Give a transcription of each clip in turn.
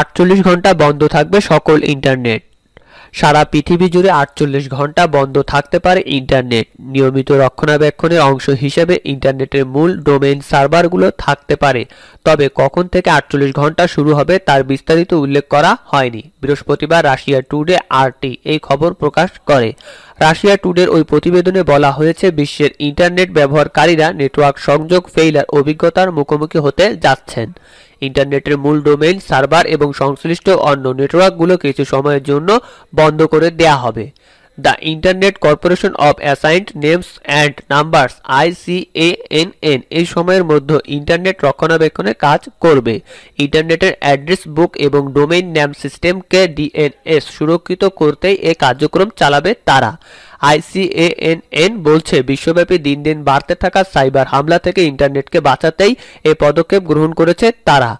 আটচল্লিশ ঘন্টা বন্ধ থাকবে সকল ইন্টারনেট সারা পৃথিবী জুড়ে আটচল্লিশ ঘন্টা বন্ধ থাকতে পারে ইন্টারনেট নিয়মিত রক্ষণাবেক্ষণের অংশ হিসেবে ইন্টারনেটের মূল ডোমেইন সার্ভারগুলো থাকতে পারে তবে কখন থেকে আটচল্লিশ ঘন্টা শুরু হবে তার বিস্তারিত উল্লেখ করা হয়নি বৃহস্পতিবার রাশিয়া টুডে আরটি এই খবর প্রকাশ করে রাশিয়া টুডের ওই প্রতিবেদনে বলা হয়েছে বিশ্বের ইন্টারনেট ব্যবহারকারীরা নেটওয়ার্ক সংযোগ ফেইলার অভিজ্ঞতার মুখোমুখি হতে যাচ্ছেন ইন্টারনেটের মূল ডোমেইন সার্ভার এবং সংশ্লিষ্ট অন্য নেটওয়ার্কগুলো কিছু সময়ের জন্য বন্ধ করে দেয়া হবে the internet corporation of assigned names and numbers ICANN এই সময়ের মধ্যে ইন্টারনেট রক্ষণাবেক্ষণের কাজ করবে ইন্টারনেটের অ্যাড্রেস বুক এবং ডোমেইন নেম সিস্টেমকে ডিএনএস সুরক্ষিত করতেই এ কার্যক্রম চালাবে তারা আইসিএএনএন বলছে বিশ্বব্যাপী দিন দিন বাড়তে থাকা সাইবার হামলা থেকে ইন্টারনেটকে বাঁচাতেই এ পদক্ষেপ গ্রহণ করেছে তারা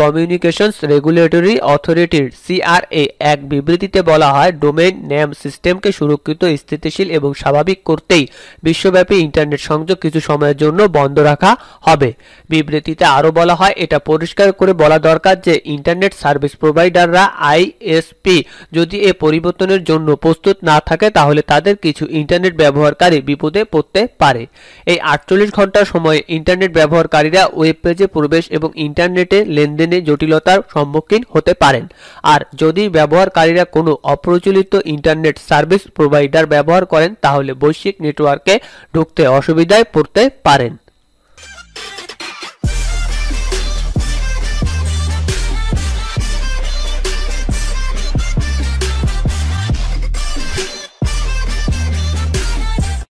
কমিউনিকেশনস রেগুলেটরি অথরিটির সিআরএ এক বিবৃতিতে বলা হয় ডোমেইন নেম সিস্টেমকে সুরক্ষিত স্থিতিশীল এবং স্বাভাবিক করতেই বিশ্বব্যাপী ইন্টারনেট সংযোগ কিছু সময়ের জন্য বন্ধ রাখা হবে বিবৃতিতে আরও বলা হয় এটা পরিষ্কার করে বলা দরকার যে ইন্টারনেট সার্ভিস প্রোভাইডাররা আইএসপি যদি এ পরিবর্তনের জন্য প্রস্তুত না থাকে তাহলে তাদের কিছু কিছু ইন্টারনেট ব্যবহারকারী বিপদে পড়তে পারে এই আটচল্লিশ ঘন্টার সময়ে ইন্টারনেট ব্যবহারকারীরা ওয়েব পেজে প্রবেশ এবং ইন্টারনেটে লেনদেনে জটিলতার সম্মুখীন হতে পারেন আর যদি ব্যবহারকারীরা কোনো অপ্রচলিত ইন্টারনেট সার্ভিস প্রোভাইডার ব্যবহার করেন তাহলে বৈশ্বিক নেটওয়ার্কে ঢুকতে অসুবিধায় পড়তে পারেন